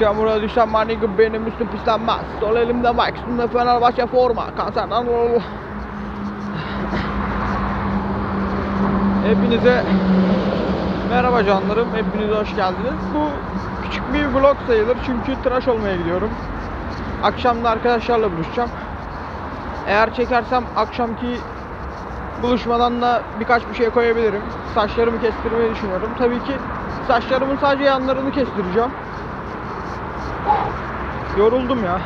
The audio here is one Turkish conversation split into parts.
Çamura düşen manik benim üstüm pislenmez. Sol elimde bak üstümde Fenerbahçe forma. Kanserden Hepinize merhaba canlarım. Hepinize hoş geldiniz. Bu küçük bir vlog sayılır çünkü tıraş olmaya gidiyorum. Akşam da arkadaşlarla buluşacağım. Eğer çekersem akşamki buluşmadan da birkaç bir şey koyabilirim. Saçlarımı kestirmeyi düşünüyorum. Tabii ki saçlarımın sadece yanlarını kestireceğim. Yoruldum ya.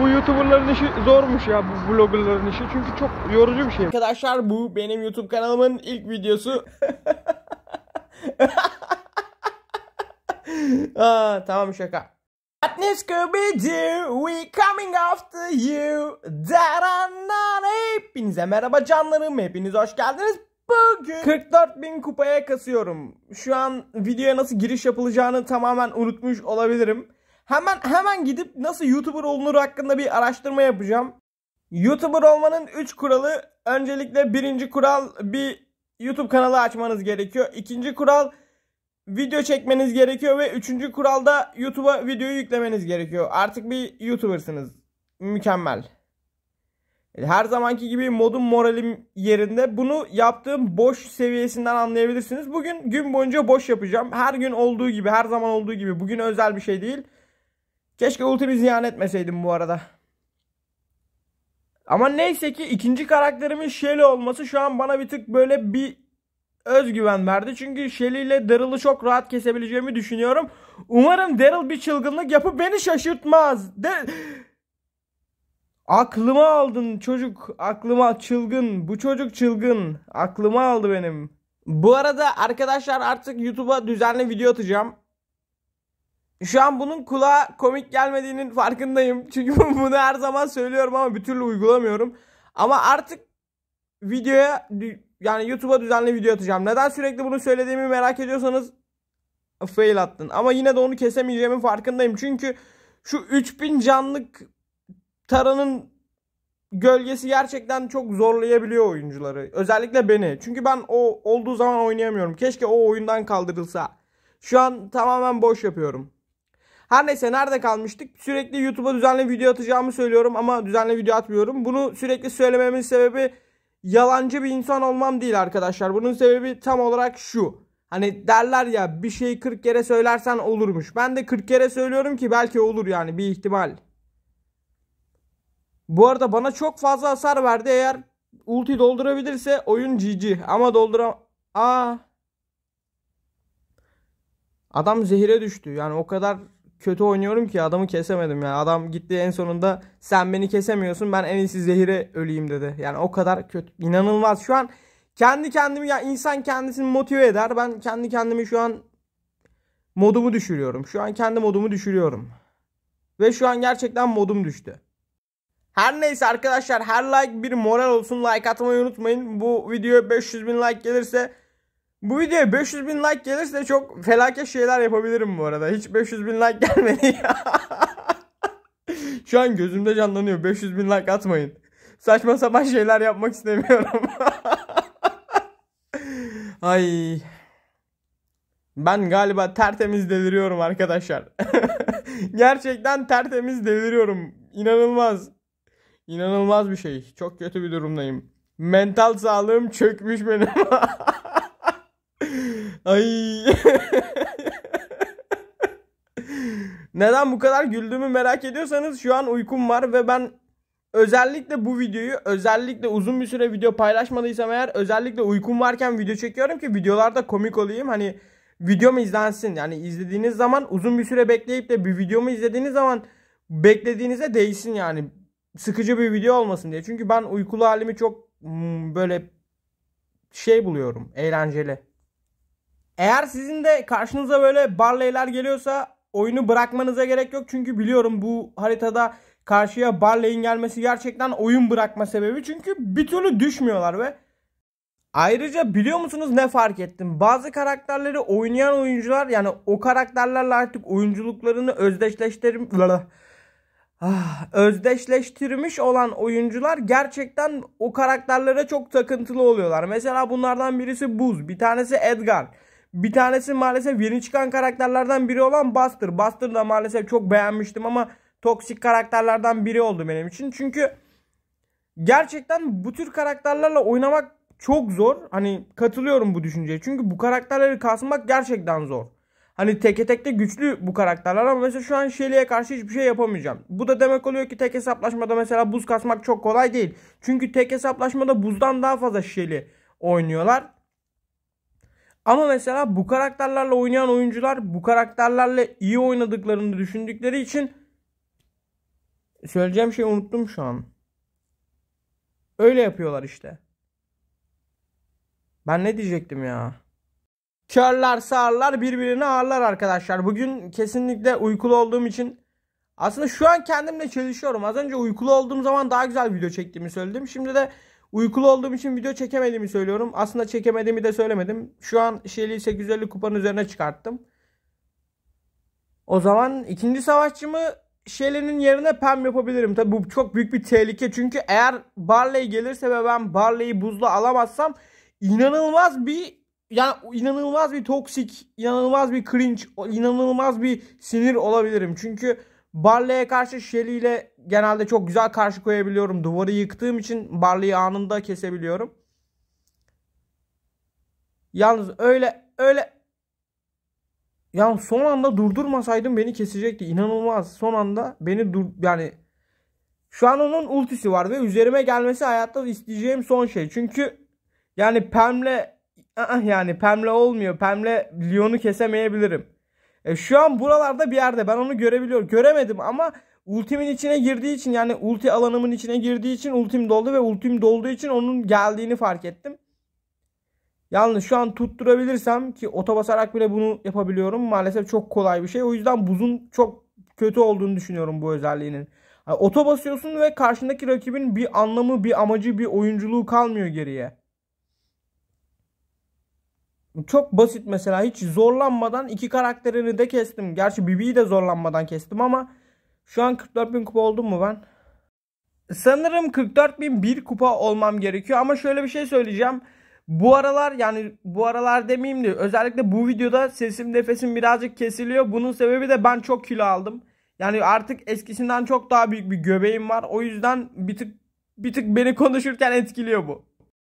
Bu YouTuber'ların işi zormuş ya bu vlogger'ların işi. Çünkü çok yorucu bir şey. Arkadaşlar bu benim YouTube kanalımın ilk videosu. Aa, tamam şaka. What is Scooby Doo? We coming after you. Daranan hepinize merhaba canlarım. Hepiniz hoş geldiniz. Bugün 44 bin kupaya kasıyorum. Şu an videoya nasıl giriş yapılacağını tamamen unutmuş olabilirim. Hemen hemen gidip nasıl YouTuber olunur hakkında bir araştırma yapacağım. YouTuber olmanın 3 kuralı. Öncelikle birinci kural bir YouTube kanalı açmanız gerekiyor. İkinci kural video çekmeniz gerekiyor ve üçüncü kuralda YouTube'a videoyu yüklemeniz gerekiyor. Artık bir YouTuber'sınız. Mükemmel. E, her zamanki gibi modum moralim yerinde. Bunu yaptığım boş seviyesinden anlayabilirsiniz. Bugün gün boyunca boş yapacağım. Her gün olduğu gibi, her zaman olduğu gibi. Bugün özel bir şey değil. Keşke ultimi ziyan etmeseydim bu arada. Ama neyse ki ikinci karakterimin Shelly olması şu an bana bir tık böyle bir özgüven verdi. Çünkü Shelly ile Daryl'ı çok rahat kesebileceğimi düşünüyorum. Umarım Daryl bir çılgınlık yapıp beni şaşırtmaz. De Aklıma aldın çocuk. Aklıma çılgın. Bu çocuk çılgın. Aklıma aldı benim. Bu arada arkadaşlar artık YouTube'a düzenli video atacağım. Şu an bunun kulağa komik gelmediğinin farkındayım. Çünkü bunu her zaman söylüyorum ama bir türlü uygulamıyorum. Ama artık videoya yani YouTube'a düzenli video atacağım. Neden sürekli bunu söylediğimi merak ediyorsanız fail attın. Ama yine de onu kesemeyeceğimin farkındayım. Çünkü şu 3000 canlık taranın gölgesi gerçekten çok zorlayabiliyor oyuncuları. Özellikle beni. Çünkü ben o olduğu zaman oynayamıyorum. Keşke o oyundan kaldırılsa. Şu an tamamen boş yapıyorum. Her neyse nerede kalmıştık? Sürekli YouTube'a düzenli video atacağımı söylüyorum ama düzenli video atmıyorum. Bunu sürekli söylememin sebebi yalancı bir insan olmam değil arkadaşlar. Bunun sebebi tam olarak şu. Hani derler ya bir şeyi 40 kere söylersen olurmuş. Ben de 40 kere söylüyorum ki belki olur yani bir ihtimal. Bu arada bana çok fazla hasar verdi. Eğer ulti doldurabilirse oyun GG. Ama doldura... Aa. Adam zehire düştü. Yani o kadar kötü oynuyorum ki adamı kesemedim yani. Adam gitti en sonunda sen beni kesemiyorsun ben en iyisi zehire öleyim dedi. Yani o kadar kötü. inanılmaz şu an kendi kendimi ya insan kendisini motive eder. Ben kendi kendimi şu an modumu düşürüyorum. Şu an kendi modumu düşürüyorum. Ve şu an gerçekten modum düştü. Her neyse arkadaşlar her like bir moral olsun. Like atmayı unutmayın. Bu videoya 500 bin like gelirse bu videoya 500 bin like gelirse çok felaket şeyler yapabilirim bu arada. Hiç 500 bin like gelmedi ya. Şu an gözümde canlanıyor. 500 bin like atmayın. Saçma sapan şeyler yapmak istemiyorum. Ay. Ben galiba tertemiz deliriyorum arkadaşlar. Gerçekten tertemiz deliriyorum. İnanılmaz. İnanılmaz bir şey. Çok kötü bir durumdayım. Mental sağlığım çökmüş benim. Ay. Neden bu kadar güldüğümü merak ediyorsanız şu an uykum var ve ben özellikle bu videoyu özellikle uzun bir süre video paylaşmadıysam eğer özellikle uykum varken video çekiyorum ki videolarda komik olayım. Hani videom izlensin. Yani izlediğiniz zaman uzun bir süre bekleyip de bir videomu izlediğiniz zaman beklediğinize değsin yani. Sıkıcı bir video olmasın diye. Çünkü ben uykulu halimi çok hmm, böyle şey buluyorum. Eğlenceli. Eğer sizin de karşınıza böyle Barley'ler geliyorsa oyunu bırakmanıza gerek yok. Çünkü biliyorum bu haritada karşıya Barley'in gelmesi gerçekten oyun bırakma sebebi. Çünkü bir türlü düşmüyorlar ve Ayrıca biliyor musunuz ne fark ettim? Bazı karakterleri oynayan oyuncular yani o karakterlerle artık oyunculuklarını özdeşleştirim ah, özdeşleştirmiş olan oyuncular gerçekten o karakterlere çok takıntılı oluyorlar. Mesela bunlardan birisi Buz, bir tanesi Edgar. Bir tanesi maalesef yeni çıkan karakterlerden biri olan Buster. Buster da maalesef çok beğenmiştim ama toksik karakterlerden biri oldu benim için. Çünkü gerçekten bu tür karakterlerle oynamak çok zor. Hani katılıyorum bu düşünceye. Çünkü bu karakterleri kasmak gerçekten zor. Hani teke tekte güçlü bu karakterler ama mesela şu an Shelly'e karşı hiçbir şey yapamayacağım. Bu da demek oluyor ki tek hesaplaşmada mesela buz kasmak çok kolay değil. Çünkü tek hesaplaşmada buzdan daha fazla Shelly oynuyorlar. Ama mesela bu karakterlerle oynayan oyuncular bu karakterlerle iyi oynadıklarını düşündükleri için söyleyeceğim şeyi unuttum şu an. Öyle yapıyorlar işte. Ben ne diyecektim ya? Körler sağırlar birbirine ağırlar arkadaşlar. Bugün kesinlikle uykulu olduğum için aslında şu an kendimle çelişiyorum. Az önce uykulu olduğum zaman daha güzel video çektiğimi söyledim. Şimdi de Uykulu olduğum için video çekemediğimi söylüyorum. Aslında çekemediğimi de söylemedim. Şu an şeli 850 kupanın üzerine çıkarttım. O zaman ikinci savaşçımı şelinin yerine Pem yapabilirim. Tabi bu çok büyük bir tehlike. Çünkü eğer Barley gelirse ve ben Barley'i buzla alamazsam inanılmaz bir yani inanılmaz bir toksik, inanılmaz bir cringe, inanılmaz bir sinir olabilirim. Çünkü Barley'e karşı Shelly ile genelde çok güzel karşı koyabiliyorum. Duvarı yıktığım için barlıyı anında kesebiliyorum. Yalnız öyle öyle yani son anda durdurmasaydım beni kesecekti. İnanılmaz. Son anda beni dur yani şu an onun ultisi var ve üzerime gelmesi hayatta isteyeceğim son şey. Çünkü yani Pem'le ah, ah, yani Pem'le olmuyor. Pem'le Lyon'u kesemeyebilirim. E, şu an buralarda bir yerde ben onu görebiliyorum. Göremedim ama Ultimin içine girdiği için yani ulti alanımın içine girdiği için ultim doldu ve ultim dolduğu için onun geldiğini fark ettim. Yalnız şu an tutturabilirsem ki ota basarak bile bunu yapabiliyorum. Maalesef çok kolay bir şey. O yüzden buzun çok kötü olduğunu düşünüyorum bu özelliğinin. Yani oto basıyorsun ve karşındaki rakibin bir anlamı, bir amacı, bir oyunculuğu kalmıyor geriye. Çok basit mesela hiç zorlanmadan iki karakterini de kestim. Gerçi Bibi'yi de zorlanmadan kestim ama şu an 44.000 kupa oldum mu ben? Sanırım 44.001 kupa olmam gerekiyor ama şöyle bir şey söyleyeceğim. Bu aralar yani bu aralar demeyeyim de özellikle bu videoda sesim nefesim birazcık kesiliyor. Bunun sebebi de ben çok kilo aldım. Yani artık eskisinden çok daha büyük bir göbeğim var. O yüzden bir tık bir tık beni konuşurken etkiliyor bu.